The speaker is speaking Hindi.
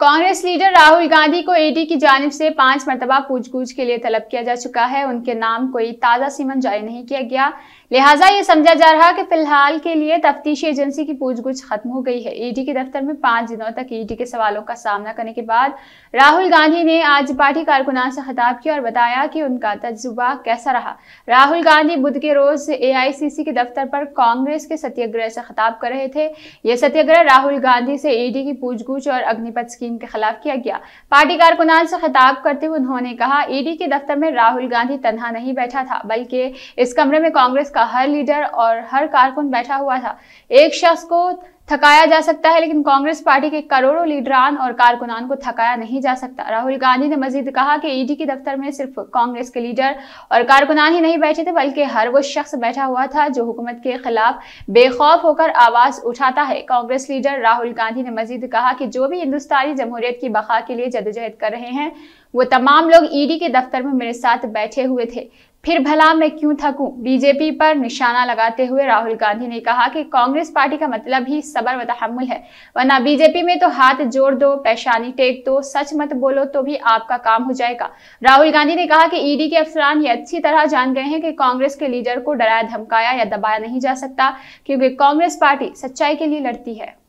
कांग्रेस लीडर राहुल गांधी को ईडी की जानब से पांच मरतबा पूछ गूछ के लिए तलब किया जा चुका है उनके नाम कोई ताज़ा सीमन जारी नहीं किया गया लिहाजा ये समझा जा रहा कि फिलहाल के लिए तफ्तीशी एजेंसी की पूछगछ खत्म हो गई है ईडी e के दफ्तर में पांच दिनों तक ईडी e के सवालों का सामना करने के बाद राहुल गांधी ने आज पार्टी कारकुनान से खिताब किया और बताया कि उनका तजुबा कैसा रहा राहुल गांधी बुध के रोज एआईसीसी के दफ्तर पर कांग्रेस के सत्याग्रह से खिताब कर रहे थे यह सत्याग्रह राहुल गांधी से ईडी e की पूछगछ और अग्निपथ स्कीम के खिलाफ किया गया पार्टी कारकुनान से खिताब करते हुए उन्होंने कहा ईडी के दफ्तर में राहुल गांधी तनहा नहीं बैठा था बल्कि इस कमरे में कांग्रेस का हर लीडर और हर कारकुन बैठा हुआ था एक शख्स को थकाया जा सकता है लेकिन कांग्रेस पार्टी के करोड़ों लीडरान और कारकुनान को थकाया नहीं जा सकता राहुल गांधी ने मजीद कहा कि ईडी के दफ्तर में सिर्फ कांग्रेस के लीडर और कारकुनान ही नहीं बैठे थे बल्कि हर वो शख्स बैठा हुआ था जो हुकूमत के खिलाफ बेखौफ होकर आवाज उठाता है कांग्रेस लीडर राहुल गांधी ने मजीद कहा कि जो भी हिंदुस्तानी जमहूरियत की बखा के लिए जदोजहद कर रहे हैं वो तमाम लोग ईडी के दफ्तर में मेरे साथ बैठे हुए थे फिर भला मैं क्यों थकूं बीजेपी पर निशाना लगाते हुए राहुल गांधी ने कहा कि कांग्रेस पार्टी का मतलब ही सबर व तहमुल है वरना बीजेपी में तो हाथ जोड़ दो पेशानी टेक दो सच मत बोलो तो भी आपका काम हो जाएगा राहुल गांधी ने कहा कि ईडी के अफसरान ये अच्छी तरह जान गए हैं कि कांग्रेस के लीडर को डराया धमकाया या दबाया नहीं जा सकता क्योंकि कांग्रेस पार्टी सच्चाई के लिए लड़ती है